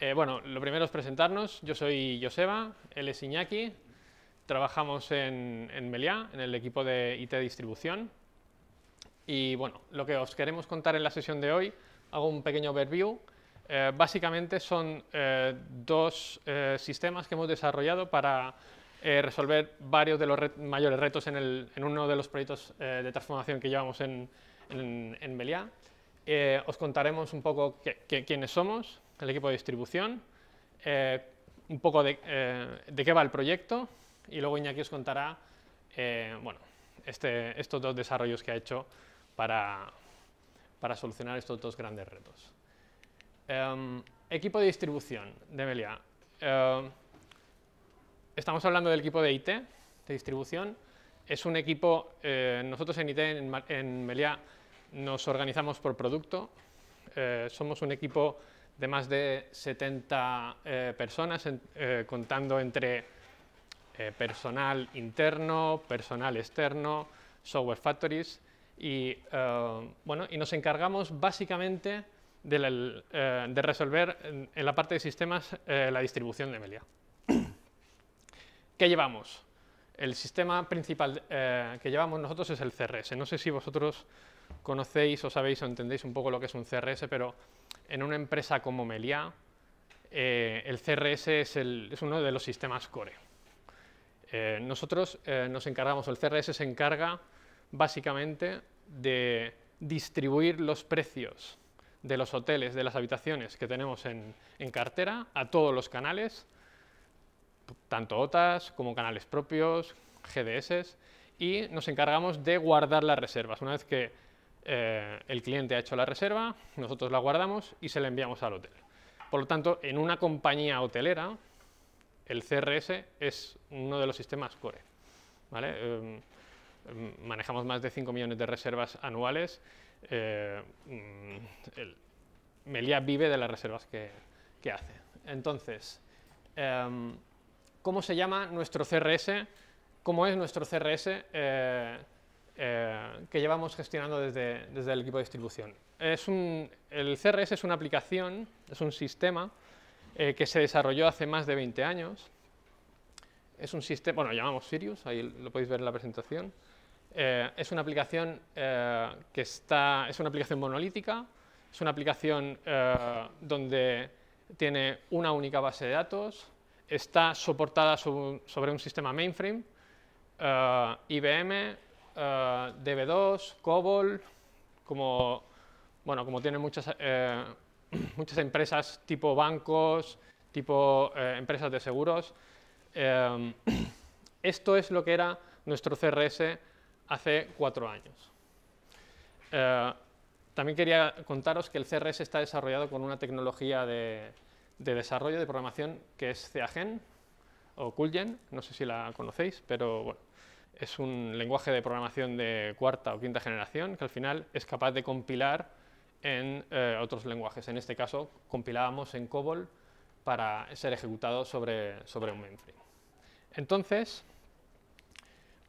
Eh, bueno, lo primero es presentarnos. Yo soy Joseba, él es Iñaki. Trabajamos en, Meliá, en el equipo de IT Distribución. Y bueno, lo que os queremos contar en la sesión de hoy, hago un pequeño overview. Eh, básicamente son eh, dos sistemas que hemos desarrollado para resolver varios de los mayores retos en, uno de los proyectos de transformación que llevamos en, Meliá. os contaremos un poco quiénes somos, el equipo de distribución, eh, un poco eh, de, qué va el proyecto y luego Iñaki os contará eh, bueno, este, estos dos desarrollos que ha hecho para, solucionar estos dos grandes retos. Em, equipo de distribución de Melia. Em, estamos hablando del equipo de IT, de distribución. Es un equipo, nosotros en IT, en, en nos organizamos por producto. somos un equipo de más de 70 eh, personas, eh, contando entre eh, personal interno, personal externo, software factories, y, bueno, y nos encargamos básicamente de, resolver en, la parte de sistemas la distribución de Melia. ¿Qué llevamos? El sistema principal que llevamos nosotros es el CRS. No sé si vosotros conocéis o sabéis o entendéis un poco lo que es un CRS, pero en una empresa como Meliá, eh, el CRS es, uno de los sistemas core. Eh, nosotros eh, nos encargamos, el CRS se encarga básicamente de distribuir los precios de los hoteles, de las habitaciones que tenemos en, en cartera a todos los canales, tanto OTAS como canales propios, GDS, y nos encargamos de guardar las reservas. Una vez que eh, el cliente ha hecho la reserva, nosotros la guardamos y se la enviamos al hotel. Por lo tanto, en una compañía hotelera, el CRS es uno de los sistemas core. Eh, manejamos más de 5 millones de reservas anuales. Eh, Melia vive de las reservas que, que hace. Entonces, em, ¿cómo se llama nuestro CRS? ¿Cómo es nuestro CRS? Eh, que llevamos gestionando desde, el equipo de distribución. Es el CRS es una aplicación, es un sistema eh, que se desarrolló hace más de 20 años. Es un sistema, bueno, llamamos Sirius, ahí lo podéis ver en la presentación. Eh, es una aplicación que está, es una aplicación monolítica, es una aplicación donde tiene una única base de datos, está soportada sobre un sistema mainframe, IBM, eh, DB2, COBOL, como, bueno, como tienen muchas, eh, muchas empresas tipo bancos, tipo eh, empresas de seguros. esto es lo que era nuestro CRS hace cuatro años. también quería contaros que el CRS está desarrollado con una tecnología de, desarrollo de programación que es CAGEN o CoolGen, no sé si la conocéis, pero bueno, es un lenguaje de programación de cuarta o quinta generación que al final es capaz de compilar en eh, otros lenguajes. En este caso, compilábamos en COBOL para ser ejecutado sobre, sobre un mainframe. Entonces,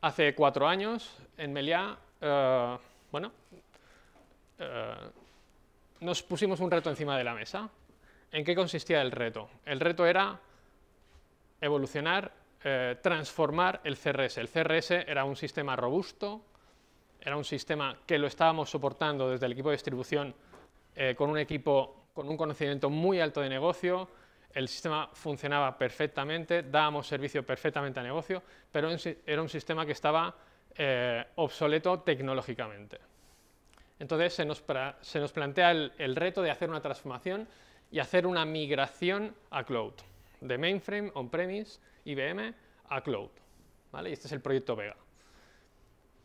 hace cuatro años, en Meliá, eh, bueno, eh, nos pusimos un reto encima de la mesa. ¿En qué consistía el reto? El reto era evolucionar eh, transformar el CRS. El CRS era un sistema robusto, era un sistema que lo estábamos soportando desde el equipo de distribución eh, con un equipo con un conocimiento muy alto de negocio, el sistema funcionaba perfectamente, dábamos servicio perfectamente a negocio, pero era un sistema que estaba eh, obsoleto tecnológicamente. Entonces se nos, se nos plantea el, reto de hacer una transformación y hacer una migración a cloud, de mainframe, on-premise, IBM a cloud. ¿vale? Y este es el proyecto Vega.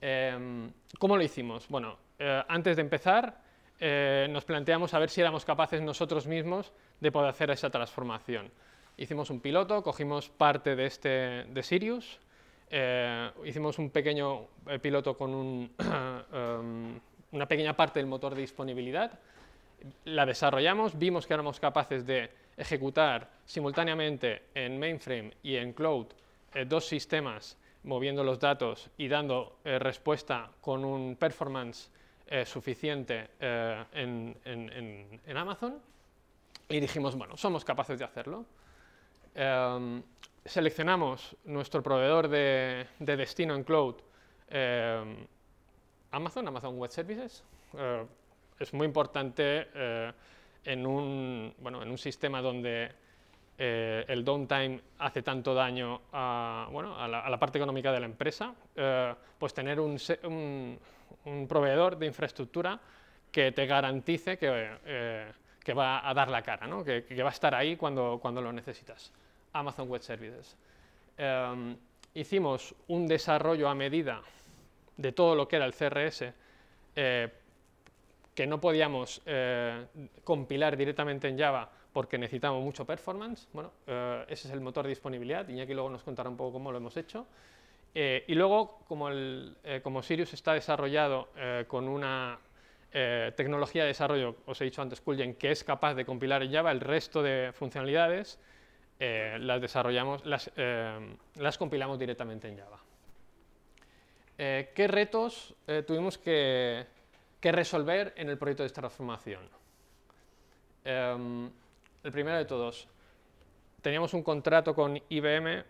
Em, ¿Cómo lo hicimos? Bueno, eh, antes de empezar, eh, nos planteamos a ver si éramos capaces nosotros mismos de poder hacer esa transformación. Hicimos un piloto, cogimos parte de, este, de Sirius, eh, hicimos un pequeño piloto con un, em, una pequeña parte del motor de disponibilidad, la desarrollamos, vimos que éramos capaces de ejecutar simultáneamente en mainframe y en cloud eh, dos sistemas moviendo los datos y dando eh, respuesta con un performance eh, suficiente en, Amazon. Y dijimos, bueno, somos capaces de hacerlo. Em, seleccionamos nuestro proveedor de, de destino en cloud, em, Amazon, Amazon Web Services. es muy importante en un, en un sistema donde eh, el downtime hace tanto daño a, la, parte económica de la empresa, eh, pues tener un, proveedor de infraestructura que te garantice que, eh, va a dar la cara, que, va a estar ahí cuando, cuando lo necesitas. Amazon Web Services. hicimos un desarrollo a medida de todo lo que era el CRS que no podíamos eh, compilar directamente en Java porque necesitamos mucho performance. Bueno, eh, ese es el motor de disponibilidad. y aquí luego nos contará un poco cómo lo hemos hecho. Eh, y luego, como, el, como Sirius está desarrollado con una tecnología de desarrollo, os he dicho antes, Kulgen, que es capaz de compilar en Java el resto de funcionalidades, las desarrollamos, las, las compilamos directamente en Java. ¿Qué retos tuvimos que, que resolver en el proyecto de esta transformación. Em, el primero de todos, teníamos un contrato con IBM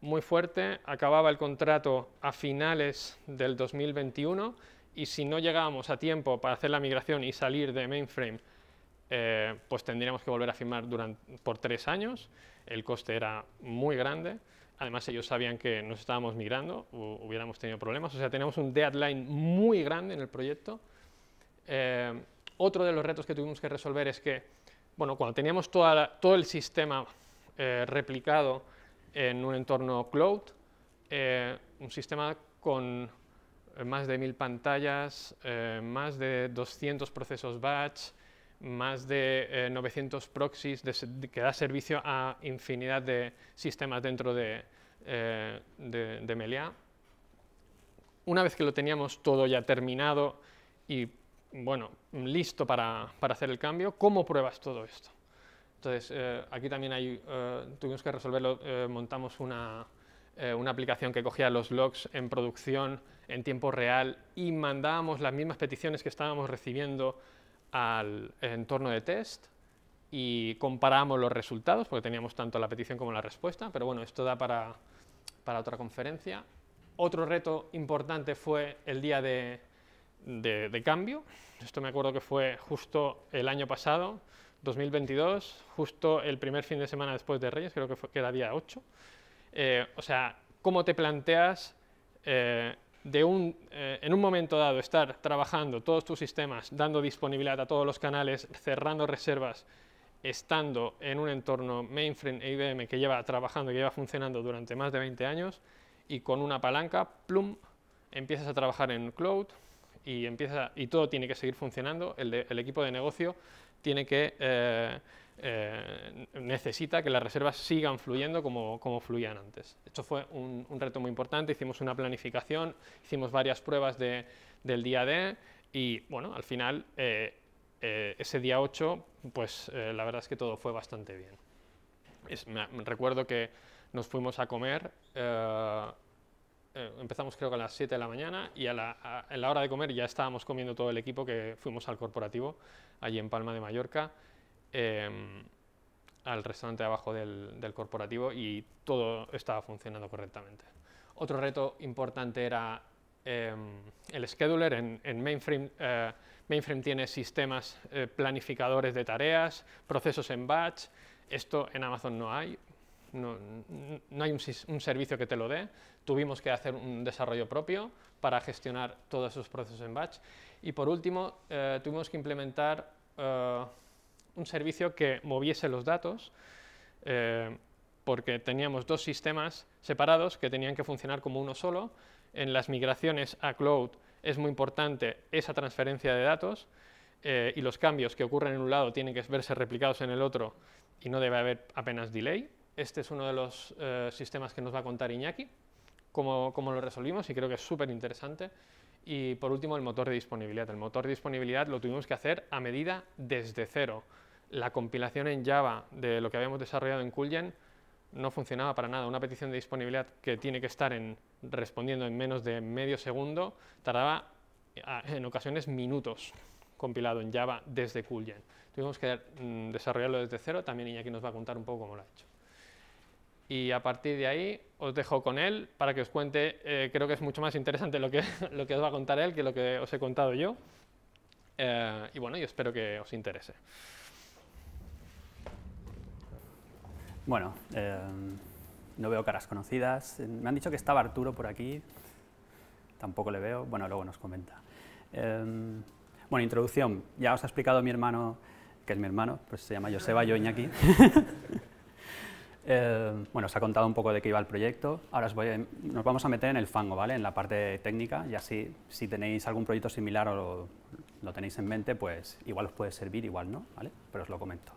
muy fuerte, acababa el contrato a finales del 2021 y si no llegábamos a tiempo para hacer la migración y salir de mainframe, eh, pues tendríamos que volver a firmar durante, por tres años. El coste era muy grande. Además, ellos sabían que nos estábamos migrando, hubiéramos tenido problemas. O sea, teníamos un deadline muy grande en el proyecto eh, otro de los retos que tuvimos que resolver es que, bueno, cuando teníamos toda todo el sistema eh, replicado en un entorno cloud, eh, un sistema con más de mil pantallas, más de 200 procesos batch, más de 900 proxies que da servicio a infinidad de sistemas dentro de, de, de Una vez que lo teníamos todo ya terminado y bueno, listo para, hacer el cambio, ¿cómo pruebas todo esto? Entonces, eh, aquí también hay, eh, tuvimos que resolverlo, eh, montamos una, aplicación que cogía los logs en producción en tiempo real y mandábamos las mismas peticiones que estábamos recibiendo al entorno de test y comparábamos los resultados, porque teníamos tanto la petición como la respuesta, pero bueno, esto da para otra conferencia. Otro reto importante fue el día de, de, cambio. Esto me acuerdo que fue justo el año pasado, 2022, justo el primer fin de semana después de Reyes, creo que, fue, era día 8. Eh, o sea, cómo te planteas eh, de un, eh, en un momento dado estar trabajando todos tus sistemas, dando disponibilidad a todos los canales, cerrando reservas, estando en un entorno mainframe e IBM que lleva trabajando, que lleva funcionando durante más de 20 años y con una palanca, plum, empiezas a trabajar en cloud, y, empieza, y todo tiene que seguir funcionando, el, equipo de negocio tiene que, eh, eh, necesita que las reservas sigan fluyendo como, fluían antes. Esto fue un, reto muy importante, hicimos una planificación, hicimos varias pruebas del día D y bueno, al final eh, ese día 8, pues la verdad es que todo fue bastante bien. recuerdo que nos fuimos a comer eh, empezamos creo que a las 7 de la mañana y a la, en la hora de comer ya estábamos comiendo todo el equipo que fuimos al corporativo, allí en Palma de Mallorca, em, al restaurante abajo del, del corporativo y todo estaba funcionando correctamente. Otro reto importante era em, el scheduler en, en mainframe, eh, mainframe tiene sistemas eh, planificadores de tareas, procesos en batch, esto en Amazon no hay, no, no hay un, servicio que te lo dé, Tuvimos que hacer un desarrollo propio para gestionar todos esos procesos en batch. Y por último, eh, tuvimos que implementar eh, un servicio que moviese los datos, eh, porque teníamos dos sistemas separados que tenían que funcionar como uno solo. En las migraciones a cloud es muy importante esa transferencia de datos y los cambios que ocurren en un lado tienen que verse replicados en el otro y no debe haber apenas delay. Este es uno de los sistemas que nos va a contar Iñaki cómo, lo resolvimos y creo que es súper interesante. Y por último, el motor de disponibilidad. El motor de disponibilidad lo tuvimos que hacer a medida desde cero. La compilación en Java de lo que habíamos desarrollado en CoolGen no funcionaba para nada. Una petición de disponibilidad que tiene que estar en, respondiendo en menos de medio segundo tardaba en ocasiones minutos compilado en Java desde CoolGen. Tuvimos que mm, desarrollarlo desde cero. También Iñaki nos va a contar un poco cómo lo ha hecho y a partir de ahí os dejo con él para que os cuente, eh, creo que es mucho más interesante lo que, lo que os va a contar él que lo que os he contado yo. Eh, y bueno, yo espero que os interese. Bueno, eh, no veo caras conocidas. Me han dicho que estaba Arturo por aquí. Tampoco le veo. Bueno, luego nos comenta. bueno, introducción. Ya os ha explicado mi hermano, que es mi hermano, pues se llama Joseba Yoñaki. Eh, bueno, os ha contado un poco de qué iba el proyecto. Ahora nos vamos a meter en el fango, ¿vale? En la parte técnica y así, si tenéis algún proyecto similar o lo, tenéis en mente, pues igual os puede servir, igual no, ¿vale? Pero os lo comento.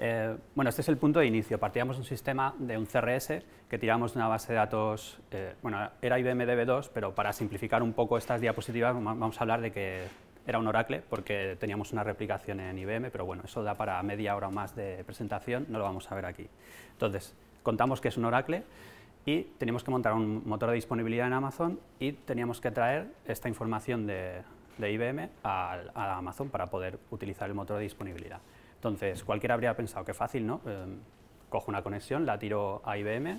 Eh, bueno, este es el punto de inicio. Partíamos de un sistema de un CRS que tiramos de una base de datos, eh, bueno, era IBM DB2, pero para simplificar un poco estas diapositivas vamos a hablar de que era un Oracle porque teníamos una replicación en IBM, pero bueno, eso da para media hora o más de presentación, no lo vamos a ver aquí. Entonces, contamos que es un Oracle y teníamos que montar un motor de disponibilidad en Amazon y teníamos que traer esta información de, IBM a, Amazon para poder utilizar el motor de disponibilidad. Entonces, cualquiera habría pensado que fácil, ¿no? Em, cojo una conexión, la tiro a IBM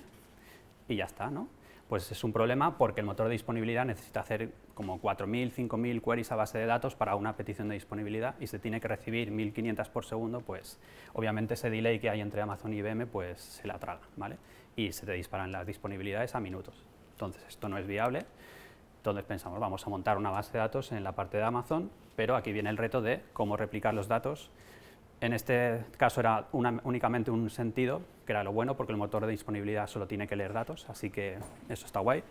y ya está, ¿no? Pues es un problema porque el motor de disponibilidad necesita hacer como 4.000, 5.000 queries a base de datos para una petición de disponibilidad y se tiene que recibir 1.500 por segundo, pues obviamente ese delay que hay entre Amazon y IBM pues se la traga, ¿vale? Y se te disparan las disponibilidades a minutos. Entonces esto no es viable. Entonces pensamos, vamos a montar una base de datos en la parte de Amazon, pero aquí viene el reto de cómo replicar los datos en este caso era únicamente un sentido, que era lo bueno, porque el motor de disponibilidad solo tiene que leer datos, así que eso está guay.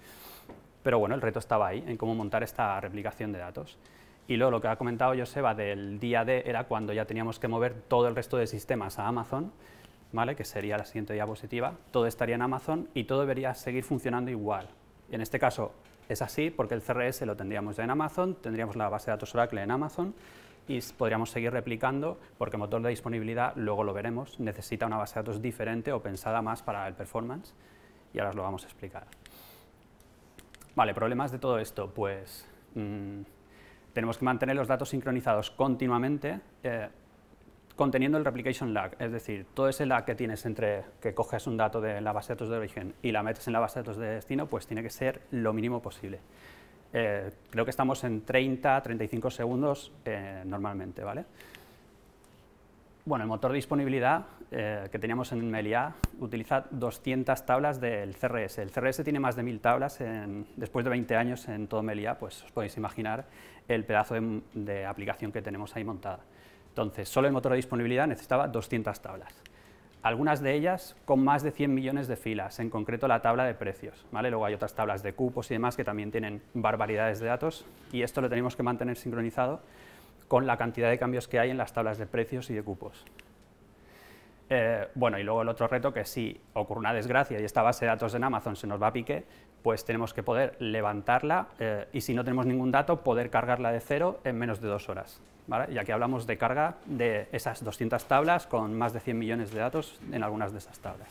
Pero bueno, el reto estaba ahí, en cómo montar esta replicación de datos. Y luego lo que ha comentado Joseba del día D era cuando ya teníamos que mover todo el resto de sistemas a Amazon, ¿vale? que sería la siguiente diapositiva, todo estaría en Amazon y todo debería seguir funcionando igual. en este caso es así porque el CRS lo tendríamos ya en Amazon, tendríamos la base de datos Oracle en Amazon y podríamos seguir replicando porque motor de disponibilidad, luego lo veremos, necesita una base de datos diferente o pensada más para el performance y ahora os lo vamos a explicar. Vale, problemas de todo esto, pues mm, tenemos que mantener los datos sincronizados continuamente eh, conteniendo el replication lag, es decir, todo ese lag que tienes entre que coges un dato de la base de datos de origen y la metes en la base de datos de destino, pues tiene que ser lo mínimo posible. Eh, creo que estamos en 30, 35 segundos eh, normalmente, ¿vale? Bueno, el motor de disponibilidad eh, que teníamos en Melia utiliza 200 tablas del CRS. El CRS tiene más de 1000 tablas. después de 20 años en todo Melia, pues os podéis imaginar el pedazo de, aplicación que tenemos ahí montada. Entonces, solo el motor de disponibilidad necesitaba 200 tablas. Algunas de ellas con más de 100 millones de filas, en concreto la tabla de precios. ¿vale? Luego hay otras tablas de cupos y demás que también tienen barbaridades de datos y esto lo tenemos que mantener sincronizado con la cantidad de cambios que hay en las tablas de precios y de cupos. Eh, bueno, y luego el otro reto que si ocurre una desgracia y esta base de datos en Amazon se nos va a pique, pues tenemos que poder levantarla eh, y si no tenemos ningún dato, poder cargarla de cero en menos de dos horas. ya Y aquí hablamos de carga de esas 200 tablas con más de 100 millones de datos en algunas de esas tablas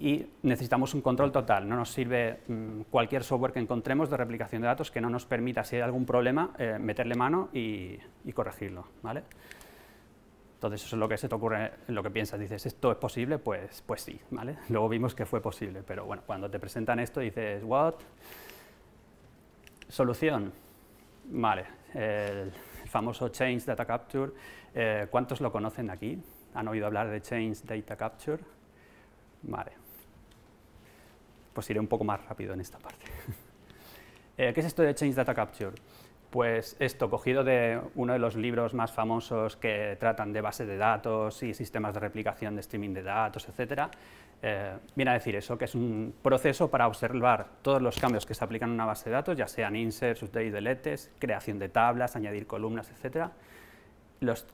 y necesitamos un control total. No nos sirve mm, cualquier software que encontremos de replicación de datos que no nos permita, si hay algún problema, eh, meterle mano y, corregirlo. ¿vale? Entonces eso es lo que se te ocurre, lo que piensas, dices, ¿esto es posible? Pues, pues sí, ¿vale? Luego vimos que fue posible, pero bueno, cuando te presentan esto dices, ¿what? Solución, vale, el famoso Change Data Capture, eh, ¿cuántos lo conocen aquí? ¿Han oído hablar de Change Data Capture? Vale pues iré un poco más rápido en esta parte. Eh, ¿Qué es esto de Change Data Capture? Pues esto, cogido de uno de los libros más famosos que tratan de base de datos y sistemas de replicación de streaming de datos, etc., eh, viene a decir eso, que es un proceso para observar todos los cambios que se aplican en una base de datos, ya sean inserts, updates, deletes, creación de tablas, añadir columnas, etc.,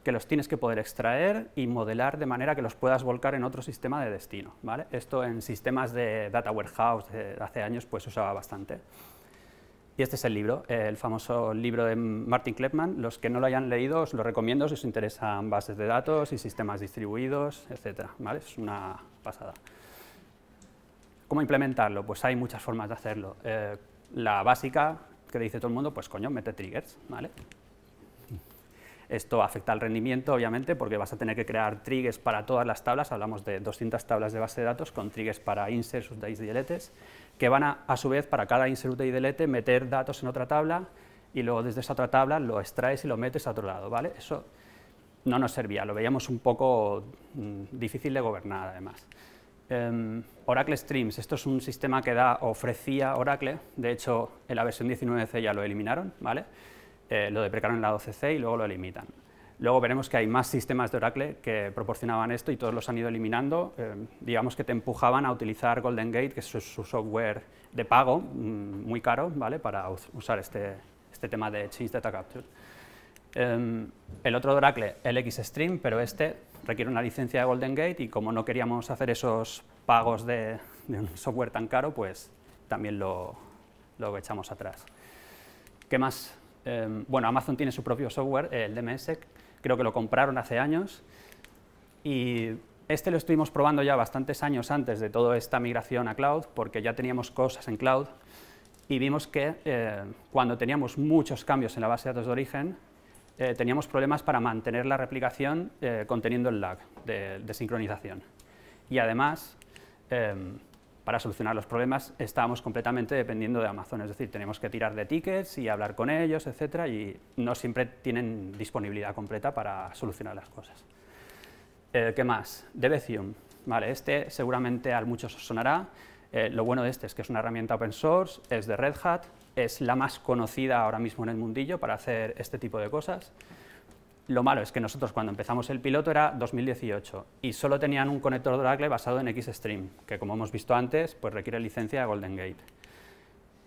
que los tienes que poder extraer y modelar de manera que los puedas volcar en otro sistema de destino. ¿vale? Esto en sistemas de data warehouse hace años pues usaba bastante. Y este es el libro, el famoso libro de Martin Kleppmann. Los que no lo hayan leído os lo recomiendo si os interesan bases de datos y sistemas distribuidos, etc. ¿vale? Es una pasada. ¿Cómo implementarlo? Pues hay muchas formas de hacerlo. Eh, la básica que dice todo el mundo, pues coño, mete triggers. ¿vale? Esto afecta al rendimiento, obviamente, porque vas a tener que crear triggers para todas las tablas, hablamos de 200 tablas de base de datos con triggers para inserts, updates, deletes, que van a, a su vez, para cada insert, update y delete, meter datos en otra tabla y luego desde esa otra tabla lo extraes y lo metes a otro lado, ¿vale? Eso no nos servía, lo veíamos un poco mm, difícil de gobernar, además. Em, Oracle Streams, esto es un sistema que da, ofrecía Oracle, de hecho, en la versión 19c ya lo eliminaron, ¿vale? Eh, lo deprecaron en la 12c y luego lo limitan. Luego veremos que hay más sistemas de Oracle que proporcionaban esto y todos los han ido eliminando. Eh, digamos que te empujaban a utilizar Golden Gate, que es su, software de pago, mm, muy caro, ¿vale? para usar este, este, tema de Change Data Capture. Em, el otro de Oracle, el Xstream, pero este requiere una licencia de Golden Gate y como no queríamos hacer esos pagos de, un software tan caro, pues también lo, lo echamos atrás. ¿Qué más Em, bueno, Amazon tiene su propio software, el DMS, creo que lo compraron hace años, y este lo estuvimos probando ya bastantes años antes de toda esta migración a cloud, porque ya teníamos cosas en cloud, y vimos que eh, cuando teníamos muchos cambios en la base de datos de origen, eh, teníamos problemas para mantener la replicación eh, conteniendo el lag de sincronización. Y además, em, para solucionar los problemas estábamos completamente dependiendo de Amazon, es decir, tenemos que tirar de tickets y hablar con ellos, etcétera, y no siempre tienen disponibilidad completa para solucionar las cosas. Eh, ¿Qué más? Debezium. Vale, este seguramente al muchos sonará. Eh, lo bueno de este es que es una herramienta open source, es de Red Hat, es la más conocida ahora mismo en el mundillo para hacer este tipo de cosas. Lo malo es que nosotros cuando empezamos el piloto era 2018 y solo tenían un conector de Oracle basado en Xstream, que como hemos visto antes, pues requiere licencia de Golden Gate.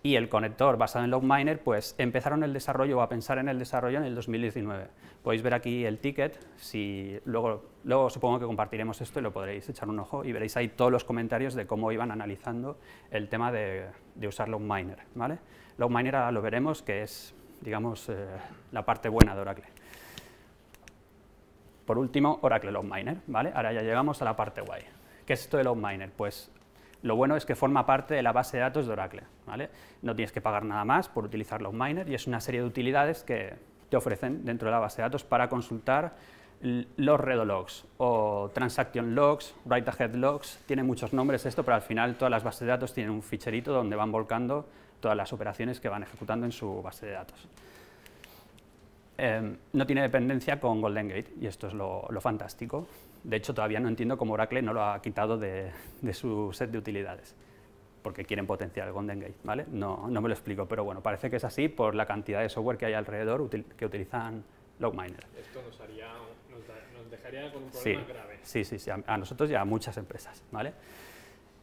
Y el conector basado en LogMiner, pues empezaron el desarrollo o a pensar en el desarrollo en el 2019. Podéis ver aquí el ticket, si luego, luego supongo que compartiremos esto y lo podréis echar un ojo y veréis ahí todos los comentarios de cómo iban analizando el tema de, usar LogMiner. ¿vale? LogMiner ahora lo veremos, que es digamos, eh, la parte buena de Oracle. Por último, Oracle Log Miner, ¿vale? Ahora ya llegamos a la parte guay. ¿Qué es esto de Log Miner? Pues lo bueno es que forma parte de la base de datos de Oracle, ¿vale? No tienes que pagar nada más por utilizar Log Miner y es una serie de utilidades que te ofrecen dentro de la base de datos para consultar los logs o transaction logs, write ahead logs, tiene muchos nombres esto, pero al final todas las bases de datos tienen un ficherito donde van volcando todas las operaciones que van ejecutando en su base de datos. Em, no tiene dependencia con Golden Gate, y esto es lo, fantástico. De hecho, todavía no entiendo cómo Oracle no lo ha quitado de, su set de utilidades, porque quieren potenciar el Golden Gate, ¿vale? No, me lo explico, pero bueno, parece que es así por la cantidad de software que hay alrededor que utilizan Logminer. Esto nos, dejaría con un problema grave. Sí, sí, sí, a, nosotros y a muchas empresas, ¿vale?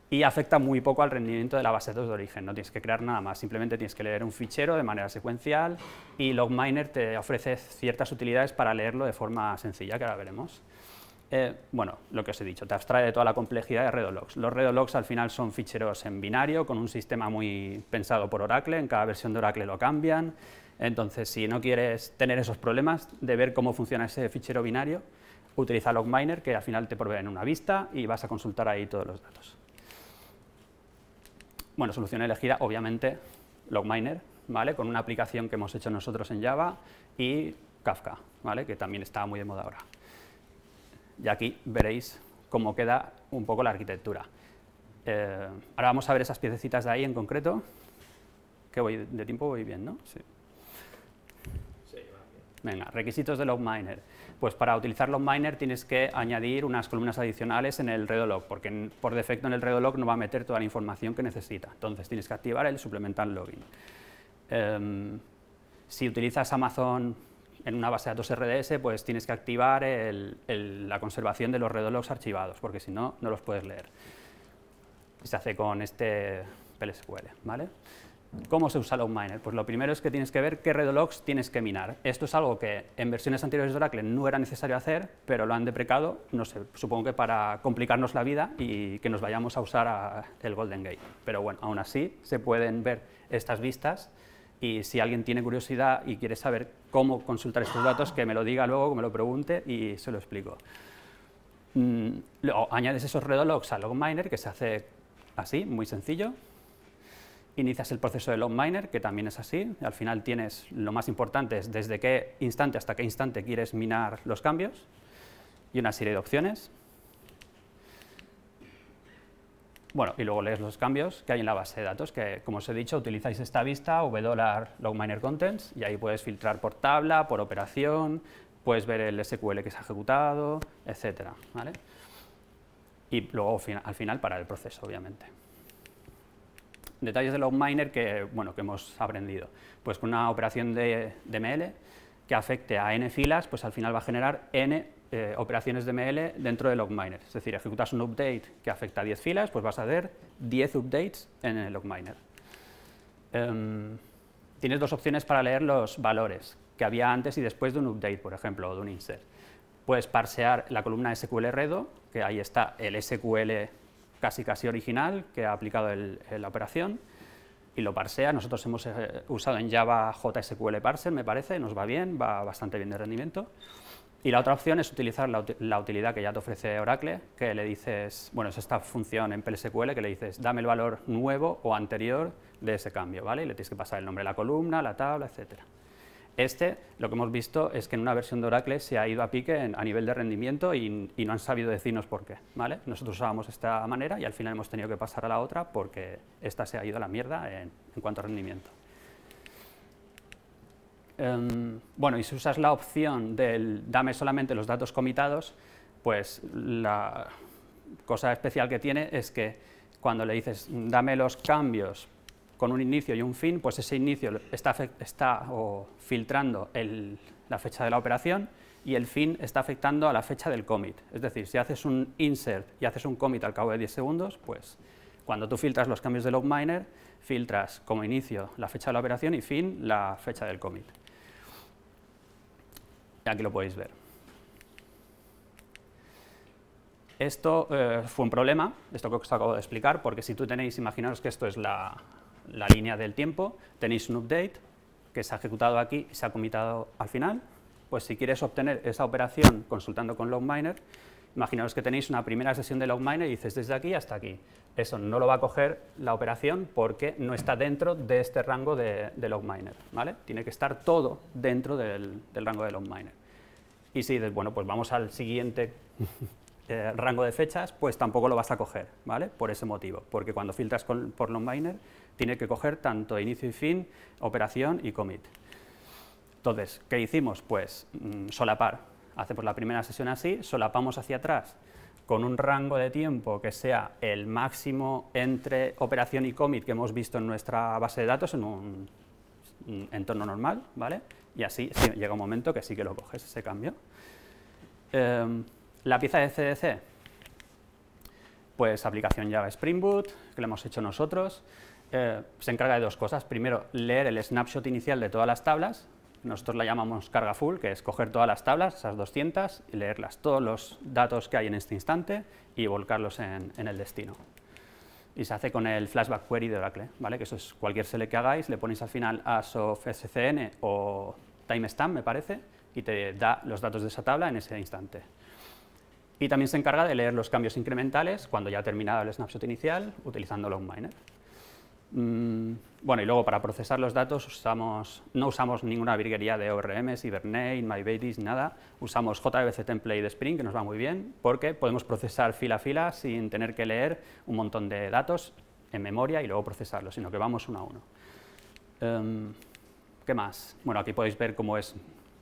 y afecta muy poco al rendimiento de la base de datos de origen. No tienes que crear nada más, simplemente tienes que leer un fichero de manera secuencial y LogMiner te ofrece ciertas utilidades para leerlo de forma sencilla, que ahora veremos. Eh, bueno, lo que os he dicho, te abstrae de toda la complejidad de Redologs. Los Redologs al final son ficheros en binario con un sistema muy pensado por Oracle, en cada versión de Oracle lo cambian. Entonces, si no quieres tener esos problemas de ver cómo funciona ese fichero binario, utiliza LogMiner, que al final te provee en una vista y vas a consultar ahí todos los datos. Bueno, solución elegida, obviamente, LogMiner, ¿vale? Con una aplicación que hemos hecho nosotros en Java y Kafka, ¿vale? Que también está muy de moda ahora. Y aquí veréis cómo queda un poco la arquitectura. Eh, ahora vamos a ver esas piececitas de ahí en concreto. Que voy de tiempo voy bien, ¿no? Sí. Venga, requisitos de LogMiner pues para utilizar los miner tienes que añadir unas columnas adicionales en el Redolog, porque por defecto en el Redolog no va a meter toda la información que necesita. Entonces tienes que activar el Supplemental Login. Em, si utilizas Amazon en una base de datos RDS, pues tienes que activar la conservación de los redologs archivados, porque si no, no los puedes leer. Y se hace con este PLSQL, ¿vale? ¿Cómo se usa LogMiner? Pues lo primero es que tienes que ver qué red tienes que minar. Esto es algo que en versiones anteriores de Oracle no era necesario hacer, pero lo han deprecado, no sé, supongo que para complicarnos la vida y que nos vayamos a usar el Golden Gate. Pero bueno, aún así se pueden ver estas vistas y si alguien tiene curiosidad y quiere saber cómo consultar estos datos, que me lo diga luego, que me lo pregunte y se lo explico. Mm, añades esos red logs a LogMiner, que se hace así, muy sencillo, Inicias el proceso de log miner, que también es así. Al final tienes lo más importante, es desde qué instante hasta qué instante quieres minar los cambios y una serie de opciones. Bueno, y luego lees los cambios que hay en la base de datos, que como os he dicho, utilizáis esta vista, contents y ahí puedes filtrar por tabla, por operación, puedes ver el SQL que se ha ejecutado, etcétera, Y luego al final para el proceso, obviamente. Detalles del miner que, bueno, que hemos aprendido. Pues con una operación de, ML que afecte a n filas, pues al final va a generar n eh, operaciones de ML dentro del logminer. Es decir, ejecutas un update que afecta a 10 filas, pues vas a ver 10 updates en el logminer. miner. Em, tienes dos opciones para leer los valores que había antes y después de un update, por ejemplo, o de un insert. Puedes parsear la columna SQL redo, que ahí está el SQL casi casi original que ha aplicado la operación y lo parsea. Nosotros hemos eh, usado en Java JSQL parser, me parece, nos va bien, va bastante bien de rendimiento. Y la otra opción es utilizar la, utilidad que ya te ofrece Oracle, que le dices, bueno, es esta función en PLSQL que le dices, dame el valor nuevo o anterior de ese cambio, ¿vale? Y le tienes que pasar el nombre de la columna, la tabla, etcétera. Este, lo que hemos visto es que en una versión de Oracle se ha ido a pique a nivel de rendimiento y, no han sabido decirnos por qué. ¿vale? Nosotros usábamos esta manera y al final hemos tenido que pasar a la otra porque esta se ha ido a la mierda en, cuanto a rendimiento. Em, bueno, y si usas la opción del dame solamente los datos comitados, pues la cosa especial que tiene es que cuando le dices dame los cambios con un inicio y un fin, pues ese inicio está, filtrando la fecha de la operación y el fin está afectando a la fecha del commit. Es decir, si haces un insert y haces un commit al cabo de 10 segundos, pues cuando tú filtras los cambios de log miner, filtras como inicio la fecha de la operación y fin la fecha del commit. y Aquí lo podéis ver. Esto eh, fue un problema, esto que os acabo de explicar, porque si tú tenéis, imaginaros que esto es la, la línea del tiempo, tenéis un update que se ha ejecutado aquí y se ha comitado al final. Pues si quieres obtener esa operación consultando con LogMiner, imaginaos que tenéis una primera sesión de LogMiner y dices desde aquí hasta aquí. Eso no lo va a coger la operación porque no está dentro de este rango de, de LogMiner. ¿vale? Tiene que estar todo dentro del, rango de LogMiner. Y si dices, bueno, pues vamos al siguiente eh, rango de fechas, pues tampoco lo vas a coger, ¿vale? Por ese motivo, porque cuando filtras por LogMiner tiene que coger tanto inicio y fin, operación y commit. Entonces, ¿qué hicimos? Pues mm, solapar. Hacemos pues, la primera sesión así, solapamos hacia atrás con un rango de tiempo que sea el máximo entre operación y commit que hemos visto en nuestra base de datos en un, mm, entorno normal, ¿vale? Y así llega un momento que sí que lo coges ese cambio. Em, la pieza de CDC, pues aplicación Java Spring Boot, que lo hemos hecho nosotros. Eh, se encarga de dos cosas. Primero, leer el snapshot inicial de todas las tablas. Nosotros la llamamos carga full, que es coger todas las tablas, esas 200, y leerlas, todos los datos que hay en este instante y volcarlos en, el destino. Y se hace con el flashback query de Oracle, ¿vale? que eso es cualquier select que hagáis, le ponéis al final of scn o timestamp, me parece, y te da los datos de esa tabla en ese instante. Y también se encarga de leer los cambios incrementales cuando ya ha terminado el snapshot inicial, utilizando un miner. Mm, bueno, y luego para procesar los datos usamos, no usamos ninguna virguería de ORM, Hibernate, MyBabies, nada. Usamos JVC Template de Spring, que nos va muy bien, porque podemos procesar fila a fila sin tener que leer un montón de datos en memoria y luego procesarlos, sino que vamos uno a uno. Em, ¿Qué más? Bueno, aquí podéis ver cómo es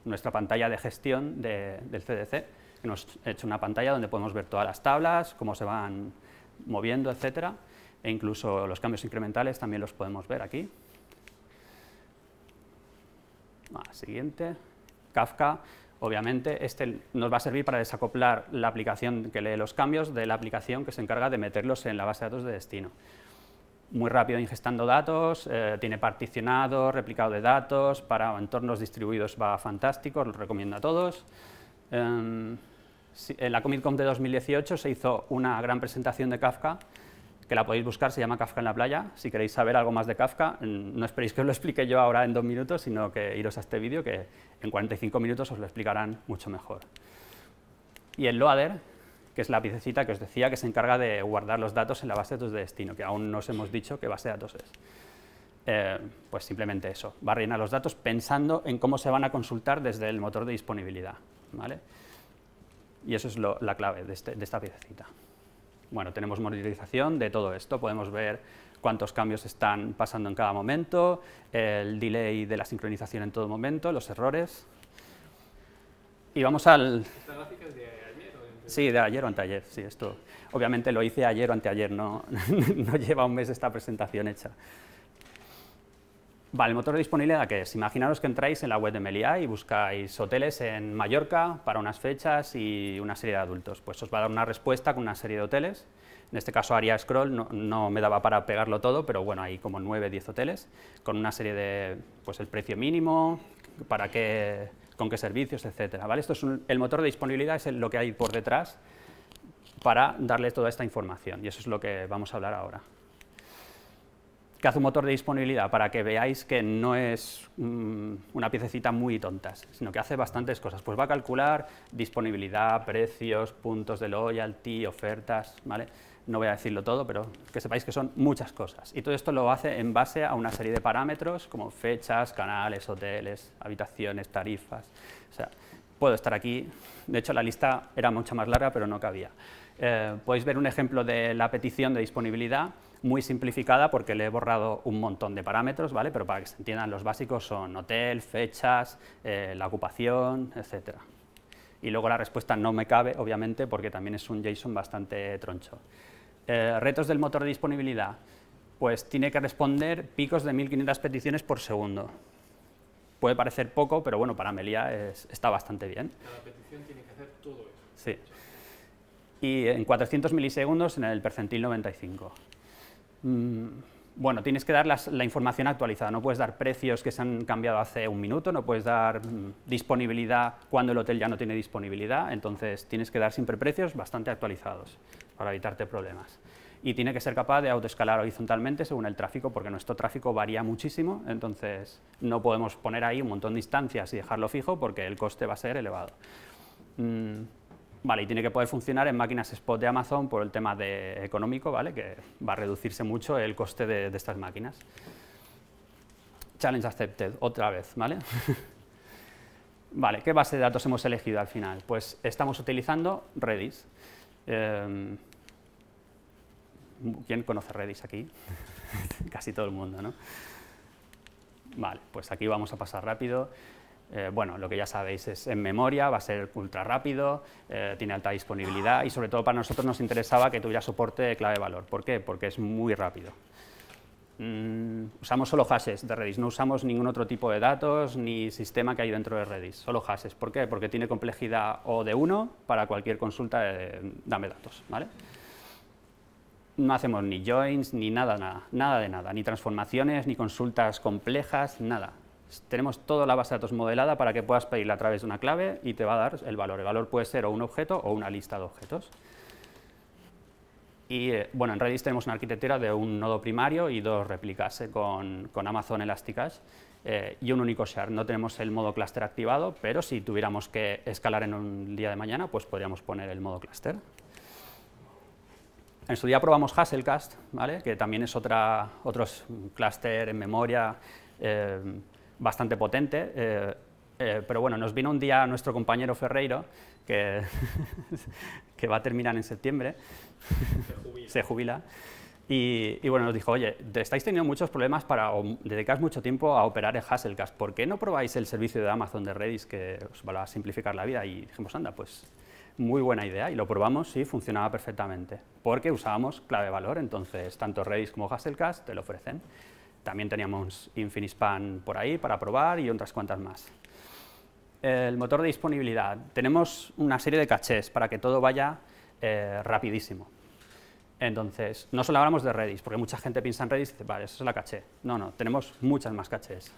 nuestra pantalla de gestión del CDC, que nos hecho una pantalla donde podemos ver todas las tablas, cómo se van moviendo, etcétera e incluso los cambios incrementales también los podemos ver aquí. siguiente, Kafka. Obviamente, este nos va a servir para desacoplar la aplicación que lee los cambios de la aplicación que se encarga de meterlos en la base de datos de destino. Muy rápido ingestando datos, eh, tiene particionado, replicado de datos, para entornos distribuidos va fantástico, lo recomiendo a todos. Em, en la Comic de 2018 se hizo una gran presentación de Kafka que la podéis buscar, se llama Kafka en la playa. Si queréis saber algo más de Kafka, no esperéis que os lo explique yo ahora en dos minutos, sino que iros a este vídeo que en 45 minutos os lo explicarán mucho mejor. Y el loader, que es la piececita que os decía que se encarga de guardar los datos en la base de datos de destino, que aún no os hemos dicho qué base de datos es. Eh, pues simplemente eso, va a rellenar los datos pensando en cómo se van a consultar desde el motor de disponibilidad. Y eso es la clave de, este, esta piececita. Bueno, tenemos monitorización de todo esto, podemos ver cuántos cambios están pasando en cada momento, el delay de la sincronización en todo momento, los errores. Y vamos al... ¿Esta gráfica es de ayer o de Sí, de ayer o anteayer, sí, esto. Obviamente lo hice ayer o anteayer, no, no lleva un mes esta presentación hecha. Vale, el motor de disponibilidad que es, imaginaros que entráis en la web de Meliá y buscáis hoteles en Mallorca para unas fechas y una serie de adultos. Pues os va a dar una respuesta con una serie de hoteles. En este caso haría scroll, no, me daba para pegarlo todo, pero bueno, hay como 9, 10 hoteles con una serie de, pues el precio mínimo, para qué, con qué servicios, etcétera. ¿vale? Esto es el motor de disponibilidad es lo que hay por detrás para darle toda esta información y eso es lo que vamos a hablar ahora que hace un motor de disponibilidad? Para que veáis que no es mm, una piececita muy tonta, sino que hace bastantes cosas. Pues va a calcular disponibilidad, precios, puntos de loyalty, ofertas, ¿vale? No voy a decirlo todo, pero que sepáis que son muchas cosas. Y todo esto lo hace en base a una serie de parámetros como fechas, canales, hoteles, habitaciones, tarifas. puedo estar aquí. De hecho, la lista era mucho más larga, pero no cabía. Eh, podéis ver un ejemplo de la petición de disponibilidad muy simplificada porque le he borrado un montón de parámetros, ¿vale? pero para que se entiendan los básicos son hotel, fechas, eh, la ocupación, etcétera Y luego la respuesta no me cabe, obviamente, porque también es un JSON bastante troncho. Eh, retos del motor de disponibilidad. Pues tiene que responder picos de 1.500 peticiones por segundo. Puede parecer poco, pero bueno, para Melia está bastante bien. Cada petición tiene que hacer todo eso. Sí. Y en 400 milisegundos en el percentil 95. Mm, bueno, tienes que dar la información actualizada, no puedes dar precios que se han cambiado hace un minuto, no puedes dar mm, disponibilidad cuando el hotel ya no tiene disponibilidad, entonces tienes que dar siempre precios bastante actualizados para evitarte problemas. Y tiene que ser capaz de autoescalar horizontalmente según el tráfico, porque nuestro tráfico varía muchísimo, entonces no podemos poner ahí un montón de instancias y dejarlo fijo porque el coste va a ser elevado. Mm, Vale, y tiene que poder funcionar en máquinas spot de Amazon por el tema de económico, ¿vale? que va a reducirse mucho el coste de, estas máquinas. Challenge accepted, otra vez, ¿vale? vale, ¿qué base de datos hemos elegido al final? Pues estamos utilizando Redis. Em, ¿Quién conoce Redis aquí? Casi todo el mundo, ¿no? Vale, pues aquí vamos a pasar rápido. Eh, bueno, lo que ya sabéis es en memoria, va a ser ultra rápido, eh, tiene alta disponibilidad y sobre todo para nosotros nos interesaba que tuviera soporte de clave valor. ¿Por qué? Porque es muy rápido. Mm, usamos solo hashes de Redis, no usamos ningún otro tipo de datos ni sistema que hay dentro de Redis, solo hashes. ¿Por qué? Porque tiene complejidad O de 1 para cualquier consulta de dame datos. no hacemos ni joins, ni nada, nada, nada de nada, ni transformaciones, ni consultas complejas, nada tenemos toda la base de datos modelada para que puedas pedirla a través de una clave y te va a dar el valor. El valor puede ser o un objeto o una lista de objetos. Y eh, bueno, en Redis tenemos una arquitectura de un nodo primario y dos réplicas eh, con, Amazon Elasticas eh, y un único shard. No tenemos el modo cluster activado, pero si tuviéramos que escalar en un día de mañana, pues podríamos poner el modo cluster. En su día probamos Hasselcast ¿vale? que también es otra, otro clúster en memoria bastante potente. Eh, eh, pero bueno, nos vino un día nuestro compañero Ferreiro, que, que va a terminar en septiembre, se jubila. y, bueno, nos dijo, oye, estáis teniendo muchos problemas para, o dedicáis mucho tiempo a operar en Hasselcast, ¿por qué no probáis el servicio de Amazon de Redis que os va a simplificar la vida? Y dijimos, anda, pues muy buena idea, y lo probamos y funcionaba perfectamente, porque usábamos clave valor, entonces tanto Redis como Hasselcast te lo ofrecen. También teníamos Infinispan por ahí para probar y otras cuantas más. El motor de disponibilidad. Tenemos una serie de cachés para que todo vaya eh, rapidísimo. Entonces, no solo hablamos de Redis, porque mucha gente piensa en Redis y dice, vale, eso es la caché. No, no, tenemos muchas más cachés.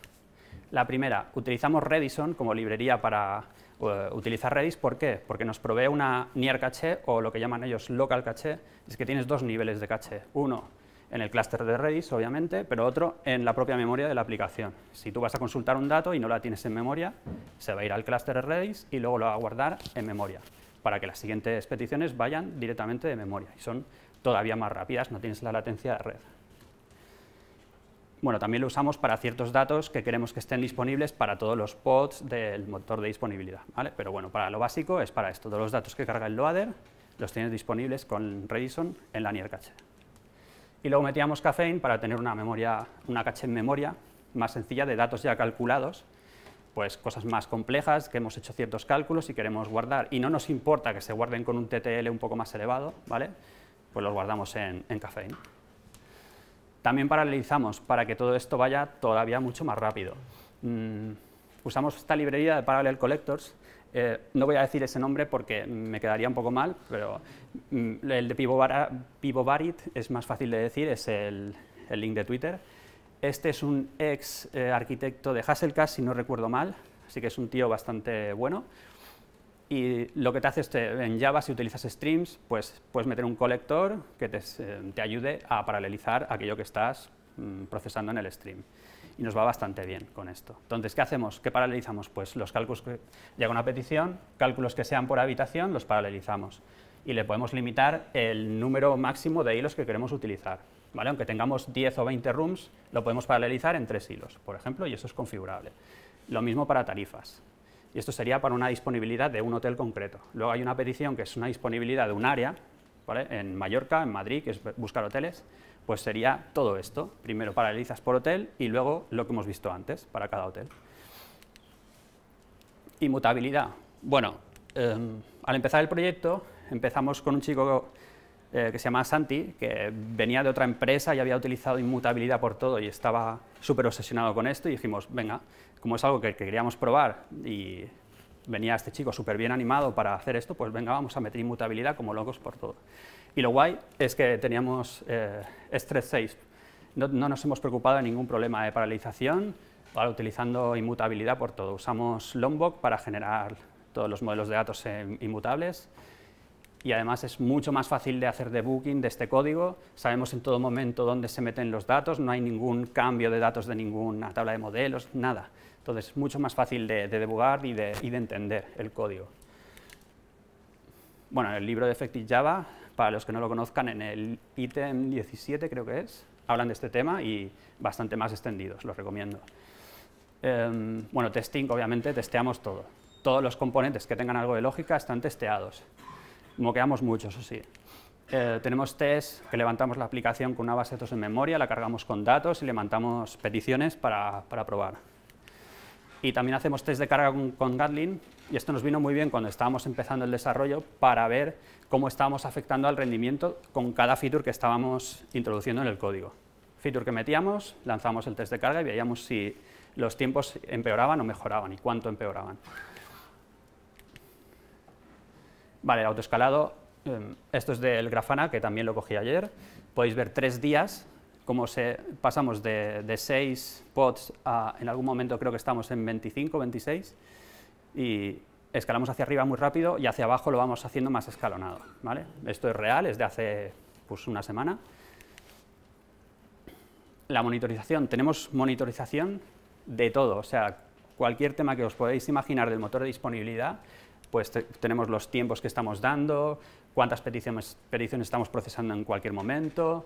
La primera, utilizamos Redison como librería para eh, utilizar Redis. ¿Por qué? Porque nos provee una near caché o lo que llaman ellos local caché. Es que tienes dos niveles de caché. Uno, en el clúster de Redis, obviamente, pero otro en la propia memoria de la aplicación. Si tú vas a consultar un dato y no la tienes en memoria, se va a ir al clúster de Redis y luego lo va a guardar en memoria, para que las siguientes peticiones vayan directamente de memoria y son todavía más rápidas, no tienes la latencia de red. Bueno, también lo usamos para ciertos datos que queremos que estén disponibles para todos los pods del motor de disponibilidad, Pero bueno, para lo básico es para esto, todos los datos que carga el loader los tienes disponibles con Redison en la Nier y luego metíamos Caffeine para tener una, memoria, una caché en memoria más sencilla de datos ya calculados, pues cosas más complejas, que hemos hecho ciertos cálculos y queremos guardar, y no nos importa que se guarden con un TTL un poco más elevado, ¿vale? pues los guardamos en, en También paralelizamos para que todo esto vaya todavía mucho más rápido. Mm, usamos esta librería de Parallel Collectors, eh, no voy a decir ese nombre porque me quedaría un poco mal, pero mm, el de Barit es más fácil de decir, es el, link de Twitter. Este es un ex eh, arquitecto de Hasselcast, si no recuerdo mal, así que es un tío bastante bueno. Y lo que te hace en Java, si utilizas streams, pues puedes meter un colector que te, eh, ayude a paralelizar aquello que estás mm, procesando en el stream y nos va bastante bien con esto. Entonces, ¿qué hacemos? ¿Qué paralelizamos? Pues los cálculos que llega una petición, cálculos que sean por habitación, los paralelizamos y le podemos limitar el número máximo de hilos que queremos utilizar. ¿vale? Aunque tengamos 10 o 20 rooms, lo podemos paralelizar en tres hilos, por ejemplo, y eso es configurable. Lo mismo para tarifas. Y esto sería para una disponibilidad de un hotel concreto. Luego hay una petición que es una disponibilidad de un área, en Mallorca, en Madrid, que es buscar hoteles, pues sería todo esto. Primero paralizas por hotel y luego lo que hemos visto antes para cada hotel. Inmutabilidad. Bueno, em, al empezar el proyecto empezamos con un chico eh, que se llama Santi, que venía de otra empresa y había utilizado inmutabilidad por todo y estaba súper obsesionado con esto y dijimos, venga, como es algo que, que queríamos probar y venía este chico súper bien animado para hacer esto, pues venga, vamos a meter inmutabilidad como locos por todo. Y lo guay es que teníamos eh, stress safe. No, nos hemos preocupado de ningún problema de paralización, utilizando inmutabilidad por todo. Usamos Lombok para generar todos los modelos de datos eh, inmutables y además es mucho más fácil de hacer debugging de este código. Sabemos en todo momento dónde se meten los datos, no hay ningún cambio de datos de ninguna tabla de modelos, nada. Entonces es mucho más fácil de, debugar y de, y de entender el código. Bueno, el libro de Effective Java para los que no lo conozcan, en el ítem 17 creo que es, hablan de este tema y bastante más extendidos, los recomiendo. Em, bueno, testing, obviamente, testeamos todo. Todos los componentes que tengan algo de lógica están testeados. Moqueamos mucho, eso sí. Eh, tenemos test, que levantamos la aplicación con una base de datos en memoria, la cargamos con datos y levantamos peticiones para, para probar y también hacemos test de carga con, Gatling y esto nos vino muy bien cuando estábamos empezando el desarrollo para ver cómo estábamos afectando al rendimiento con cada feature que estábamos introduciendo en el código. Feature que metíamos, lanzamos el test de carga y veíamos si los tiempos empeoraban o mejoraban y cuánto empeoraban. Vale, el autoescalado, em, esto es del Grafana, que también lo cogí ayer. Podéis ver tres días como se, pasamos de, 6 pods a, en algún momento creo que estamos en 25, 26, y escalamos hacia arriba muy rápido y hacia abajo lo vamos haciendo más escalonado. ¿vale? Esto es real, es de hace pues, una semana. La monitorización, tenemos monitorización de todo, o sea, cualquier tema que os podéis imaginar del motor de disponibilidad, pues tenemos los tiempos que estamos dando, cuántas peticiones estamos procesando en cualquier momento,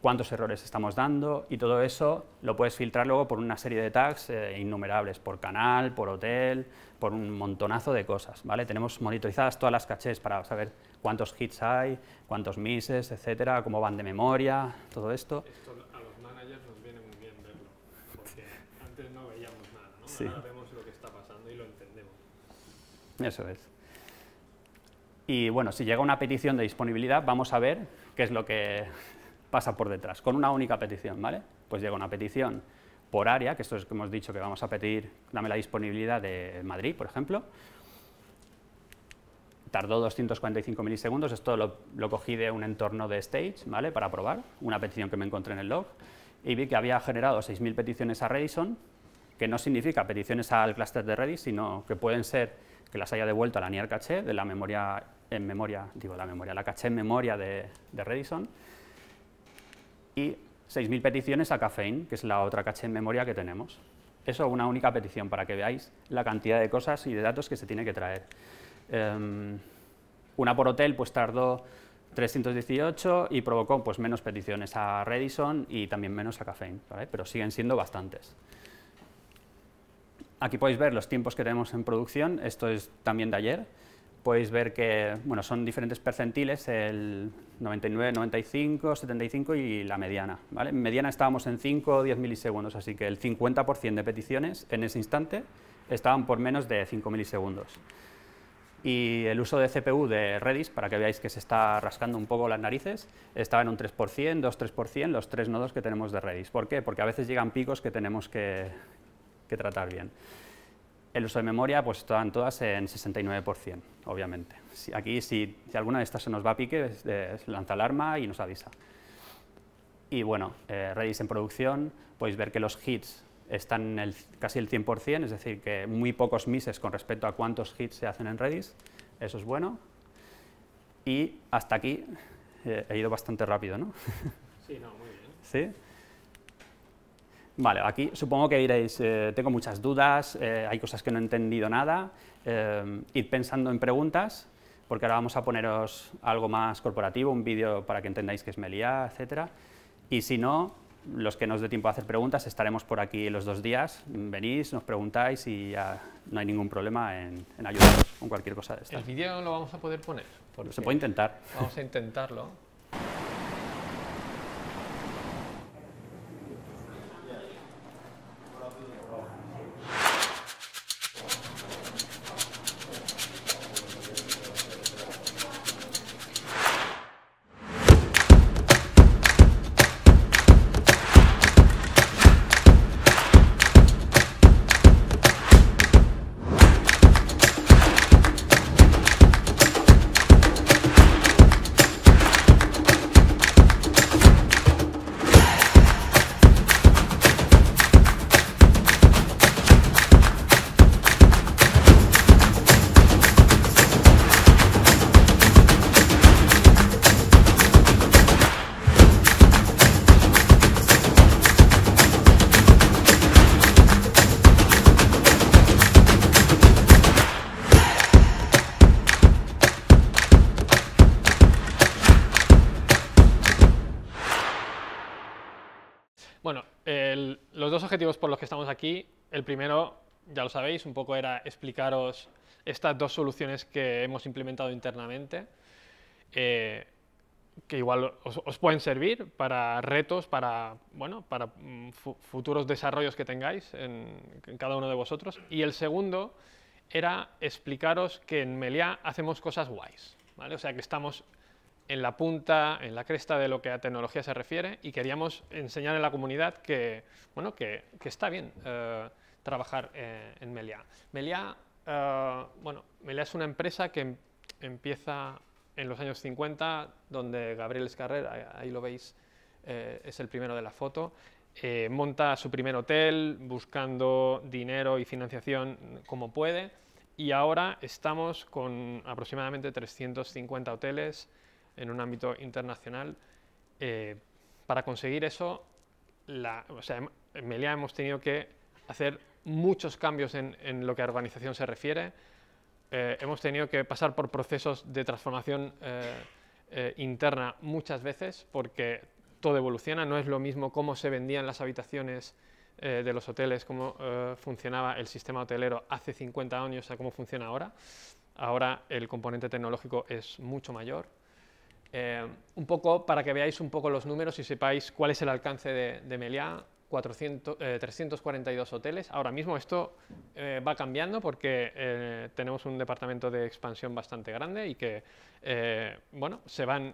cuántos errores estamos dando y todo eso lo puedes filtrar luego por una serie de tags eh, innumerables, por canal, por hotel, por un montonazo de cosas. ¿vale? Tenemos monitorizadas todas las cachés para saber cuántos hits hay, cuántos misses, etcétera, cómo van de memoria, todo esto. esto a los managers nos viene muy bien verlo, porque antes no veíamos nada, ¿no? ahora vemos lo que está pasando y lo entendemos. Eso es. Y bueno, si llega una petición de disponibilidad, vamos a ver qué es lo que pasa por detrás, con una única petición, ¿vale? Pues llega una petición por área, que esto es que hemos dicho que vamos a pedir, dame la disponibilidad de Madrid, por ejemplo. Tardó 245 milisegundos, esto lo, lo cogí de un entorno de stage, ¿vale? Para probar, una petición que me encontré en el log, y vi que había generado 6.000 peticiones a Redison, que no significa peticiones al clúster de Redis, sino que pueden ser que las haya devuelto a la NIR caché de la memoria en memoria, digo la memoria, la caché en memoria de, de Redison, y 6.000 peticiones a Caffeine, que es la otra caché en memoria que tenemos. Eso una única petición para que veáis la cantidad de cosas y de datos que se tiene que traer. Em, una por hotel pues tardó 318 y provocó pues, menos peticiones a Redison y también menos a Caffeine, pero siguen siendo bastantes. Aquí podéis ver los tiempos que tenemos en producción, esto es también de ayer podéis ver que bueno, son diferentes percentiles, el 99, 95, 75 y la mediana. En mediana estábamos en 5 o 10 milisegundos, así que el 50% de peticiones en ese instante estaban por menos de 5 milisegundos. Y el uso de CPU de Redis, para que veáis que se está rascando un poco las narices, estaba en un 3%, 2, 3%, los tres nodos que tenemos de Redis. ¿Por qué? Porque a veces llegan picos que tenemos que, que tratar bien. El uso de memoria, pues están todas en 69%, obviamente. aquí, si, alguna de estas se nos va a pique, es, lanza alarma y nos avisa. Y bueno, eh, Redis en producción, podéis ver que los hits están en el, casi el 100%, es decir, que muy pocos misses con respecto a cuántos hits se hacen en Redis. Eso es bueno. Y hasta aquí eh, he ido bastante rápido, ¿no? Sí, no, muy bien. ¿Sí? Vale, aquí supongo que diréis, eh, tengo muchas dudas, eh, hay cosas que no he entendido nada, eh, id pensando en preguntas, porque ahora vamos a poneros algo más corporativo, un vídeo para que entendáis qué es Melia, etc. Y si no, los que nos dé tiempo a hacer preguntas, estaremos por aquí los dos días, venís, nos preguntáis y ya no hay ningún problema en, en ayudaros con cualquier cosa de esta. ¿El vídeo lo vamos a poder poner? Se puede intentar. Vamos a intentarlo. ya lo sabéis, un poco era explicaros estas dos soluciones que hemos implementado internamente, eh, que igual os, pueden servir para retos, para, bueno, para mm, futuros desarrollos que tengáis en, cada uno de vosotros. Y el segundo era explicaros que en Meliá hacemos cosas guays, ¿vale? O sea, que estamos en la punta, en la cresta de lo que a tecnología se refiere y queríamos enseñar a la comunidad que, bueno, que, está bien. Eh, trabajar eh, en Meliá. Meliá, eh, bueno, Meliá es una empresa que em-, empieza en los años 50, donde Gabriel Escarrer, ahí, lo veis, eh, es el primero de la foto, monta su primer hotel buscando dinero y financiación como puede y ahora estamos con aproximadamente 350 hoteles en un ámbito internacional. para conseguir eso, la, en Meliá hemos tenido que hacer muchos cambios en, lo que a urbanización se refiere. Eh, hemos tenido que pasar por procesos de transformación eh, eh, interna muchas veces porque todo evoluciona, no es lo mismo cómo se vendían las habitaciones de los hoteles, cómo funcionaba el sistema hotelero hace 50 años a cómo funciona ahora. Ahora el componente tecnológico es mucho mayor. un poco para que veáis un poco los números y sepáis cuál es el alcance de, de Meliá, 342 eh, hoteles. Ahora mismo esto eh, va cambiando porque eh, tenemos un departamento de expansión bastante grande y que bueno, se van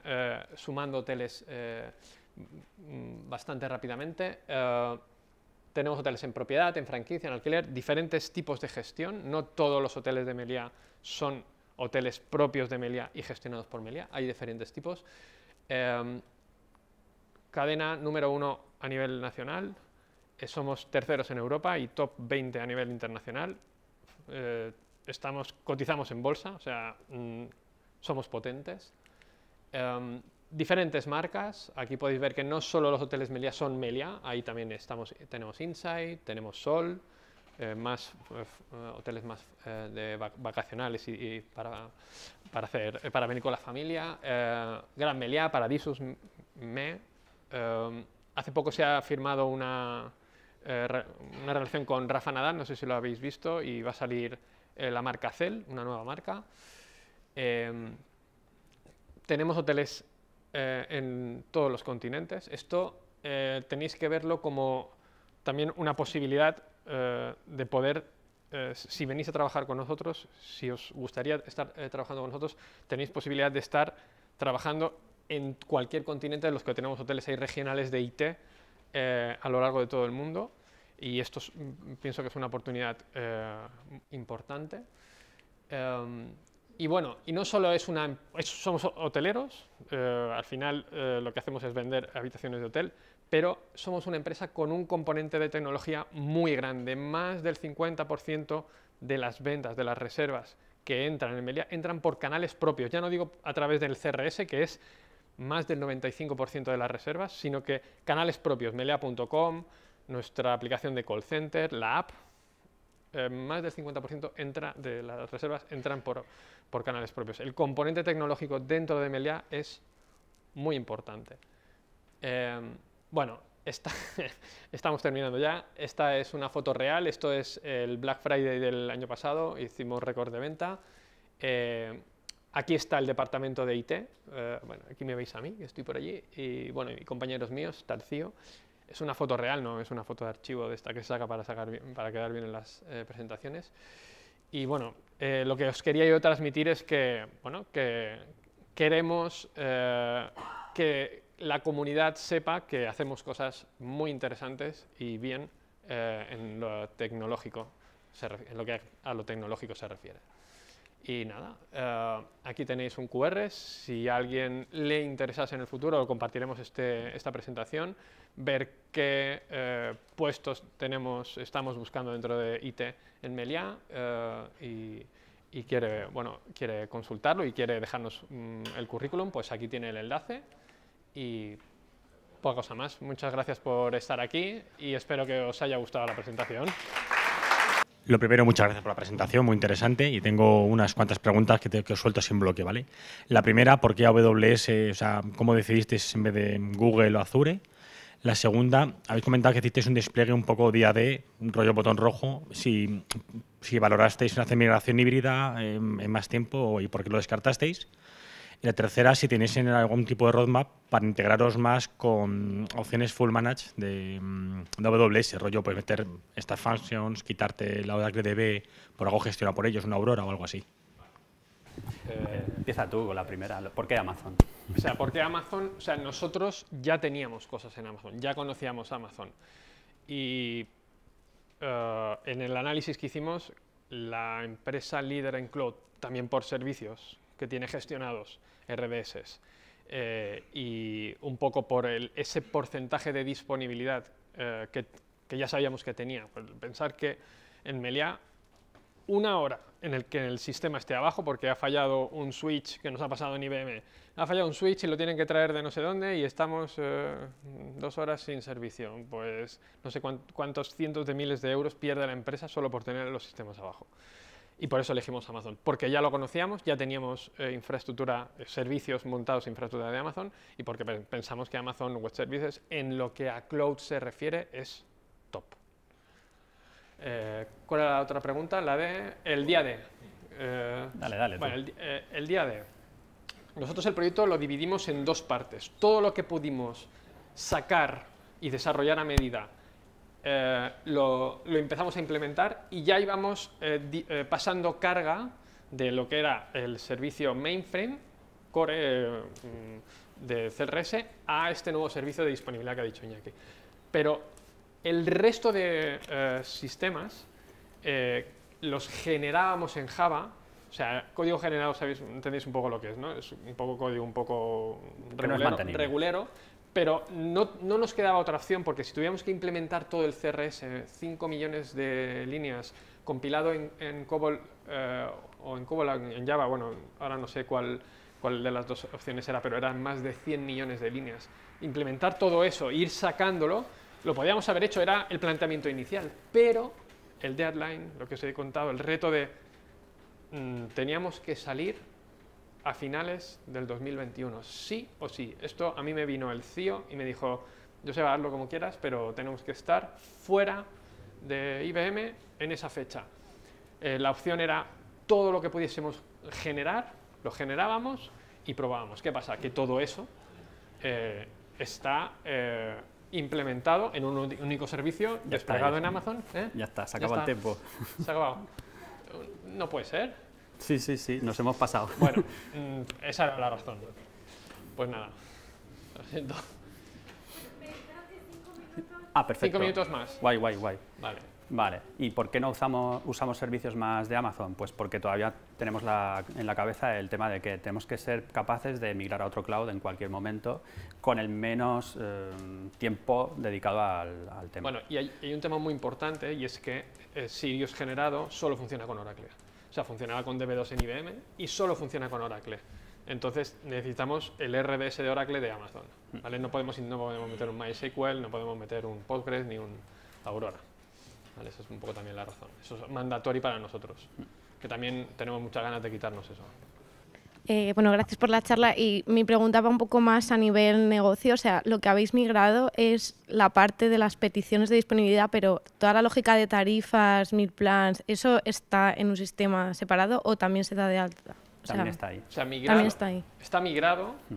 sumando hoteles mm, bastante rápidamente. tenemos hoteles en propiedad, en franquicia, en alquiler, diferentes tipos de gestión. No todos los hoteles de Meliá son hoteles propios de Meliá y gestionados por Meliá. Hay diferentes tipos. cadena número uno a nivel nacional, eh, somos terceros en Europa y top 20 a nivel internacional. Eh, estamos, cotizamos en bolsa, o sea, mm, somos potentes. Em, diferentes marcas, aquí podéis ver que no solo los hoteles Meliá son Meliá, ahí también estamos, tenemos Insight, tenemos Sol, eh, más hoteles más de vacacionales y, para, para, hacer, para venir con la familia, Gran Meliá, Paradisus, Me, hace poco se ha firmado una, eh, una relación con Rafa Nadal, no sé si lo habéis visto, y va a salir eh, la marca Cel, una nueva marca. Em, tenemos hoteles eh, en todos los continentes. Esto tenéis que verlo como también una posibilidad de poder si venís a trabajar con nosotros, si os gustaría estar trabajando con nosotros, tenéis posibilidad de estar trabajando en cualquier continente de los que tenemos hoteles hay regionales de IT eh, a lo largo de todo el mundo y esto mm, pienso que es una oportunidad eh, importante. Eh, y bueno, y no solo es una... somos hoteleros, al final lo que hacemos es vender habitaciones de hotel, pero somos una empresa con un componente de tecnología muy grande. Más del 50% de las ventas, de las reservas que entran en Melia, entran por canales propios. Ya no digo a través del CRS, que es más del 95% de las reservas, sino que canales propios, melea.com, nuestra aplicación de call center, la app, eh, más del 50% entra de las reservas entran por, canales propios. El componente tecnológico dentro de Melea es muy importante. Eh, bueno, estamos terminando ya. Esta es una foto real. Esto es el Black Friday del año pasado. Hicimos récord de venta. Eh, Aquí está el departamento de IT, eh, bueno, aquí me veis a mí, que estoy por allí, y bueno, y compañeros míos, Tarcío. Es una foto real, no es una foto de archivo de esta que se saca para, sacar para quedar bien en las eh, presentaciones. Y bueno, eh, lo que os quería yo transmitir es que, bueno, que queremos que la comunidad sepa que hacemos cosas muy interesantes y bien en lo tecnológico, en lo que a lo tecnológico se refiere. Y nada, eh, aquí tenéis un QR, si a alguien le interesase en el futuro, compartiremos este, esta presentación, ver qué eh, puestos tenemos, estamos buscando dentro de IT en Meliá eh, y, quiere, bueno, quiere consultarlo y quiere dejarnos mm, el currículum, pues aquí tiene el enlace y poca cosa más. Muchas gracias por estar aquí y espero que os haya gustado la presentación. Lo primero, muchas gracias por la presentación, muy interesante. Y tengo unas cuantas preguntas que, que os suelto sin bloque, ¿vale? La primera, ¿por qué AWS? Eh, o sea, ¿cómo decidisteis en vez de Google o Azure? La segunda, habéis comentado que hicisteis un despliegue un poco día de rollo botón rojo. Si, valorasteis una migración híbrida en, en más tiempo y por qué lo descartasteis. Y la tercera, si tenéis algún tipo de roadmap para integraros más con opciones full manage de, mm, WS, AWS, rollo, puedes meter estas functions, quitarte la Oracle DB por algo gestionado por ellos, una Aurora o algo así. Eh, empieza tú con la primera. ¿Por qué Amazon? O sea, porque Amazon, o sea, nosotros ya teníamos cosas en Amazon, ya conocíamos Amazon. Y eh, en el análisis que hicimos, la empresa líder en cloud, también por servicios que tiene gestionados, RDS. Eh, y un poco por ese porcentaje de disponibilidad eh, que, ya sabíamos que tenía. Pues pensar que en Meliá una hora en el que el sistema esté abajo porque ha fallado un switch que nos ha pasado en IBM, ha fallado un switch y lo tienen que traer de no sé dónde y estamos eh, dos horas sin servicio. Pues no sé cuántos cientos de miles de euros pierde la empresa solo por tener los sistemas abajo y por eso elegimos Amazon, porque ya lo conocíamos, ya teníamos eh, infraestructura, eh, servicios montados, infraestructura de Amazon, y porque pensamos que Amazon Web Services en lo que a cloud se refiere es top. Eh, ¿Cuál era la otra pregunta? La de el día de. dale, dale. Bueno, el día de. Nosotros el proyecto lo dividimos en dos partes. Todo lo que pudimos sacar y desarrollar a medida eh, lo, empezamos a implementar y ya íbamos eh, eh, pasando carga de lo que era el servicio mainframe core mm, de CRS a este nuevo servicio de disponibilidad que ha dicho Iñaki. Pero el resto de sistemas los generábamos en Java, o sea, código generado, sabéis, entendéis un poco lo que es, ¿no? Es un poco código un poco regulero pero no, nos quedaba otra opción porque si tuviéramos que implementar todo el CRS, 5 millones de líneas compilado en, COBOL eh, o en COBOL en Java, bueno, ahora no sé cuál, cuál de las dos opciones era, pero eran más de 100 millones de líneas. Implementar todo eso, ir sacándolo, lo podíamos haber hecho, era el planteamiento inicial, pero el deadline, lo que os he contado, el reto de mm, teníamos que salir a finales del 2021, sí o sí. Esto a mí me vino el CIO e y me dijo, yo sé, hazlo como quieras, pero tenemos que estar fuera de IBM en esa fecha. Eh, la opción era todo lo que pudiésemos generar, lo generábamos y probábamos. ¿Qué pasa? Que todo eso eh, está eh, implementado en un único servicio desplegado en Amazon. Ya está, se acaba el tiempo. No puede ser. Sí, sí, sí, nos hemos pasado. Bueno, mm, esa era la razón. Pues nada, lo siento. Ah, perfecto. Cinco minutos más. Guay, guay, guay. Vale. Vale, ¿y por qué no usamos, usamos servicios más de Amazon? Pues porque todavía tenemos la, en la cabeza el tema de que tenemos que ser capaces de migrar a otro cloud en cualquier momento con el menos eh, tiempo dedicado al, tema. Bueno, y hay, un tema muy importante y es que Sirius generado solo funciona con Oracle. O sea, funcionaba con DB2 en IBM y solo funciona con Oracle. Entonces necesitamos el RDS de Oracle de Amazon. ¿vale? No, podemos, no podemos meter un MySQL, no podemos meter un Postgres ni un Aurora. ¿Vale? Esa es un poco también la razón. Eso es mandatorio para nosotros, que también tenemos muchas ganas de quitarnos eso. Eh, bueno, gracias por la charla y mi pregunta va un poco más a nivel negocio. O sea, lo que habéis migrado es la parte de las peticiones de disponibilidad, pero toda la lógica de tarifas, mil plans, ¿eso está en un sistema separado o también se da de alta? también está ahí. migrado, también está ahí. Está migrado, hmm.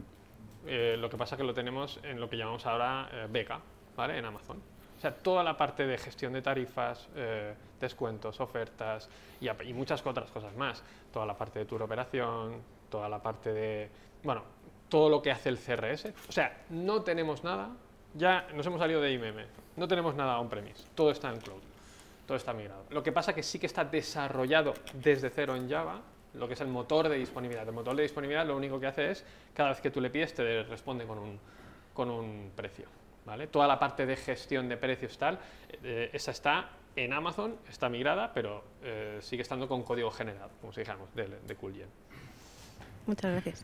eh, lo que pasa es que lo tenemos en lo que llamamos ahora eh, beca, ¿vale? En Amazon. O sea, toda la parte de gestión de tarifas, descuentos, ofertas y, y, muchas otras cosas más. Toda la parte de tu operación, toda la parte de, bueno, todo lo que hace el CRS. O sea, no tenemos nada, ya nos hemos salido de IMM, no tenemos nada on-premise, todo está en cloud, todo está migrado. Lo que pasa es que sí que está desarrollado desde cero en Java, lo que es el motor de disponibilidad. El motor de disponibilidad lo único que hace es, cada vez que tú le pides, te responde con un, con un precio. ¿vale? Toda la parte de gestión de precios tal, eh, esa está en Amazon, está migrada, pero eh, sigue estando con código generado, como si dijéramos, de, de CoolGen. Muchas gracias.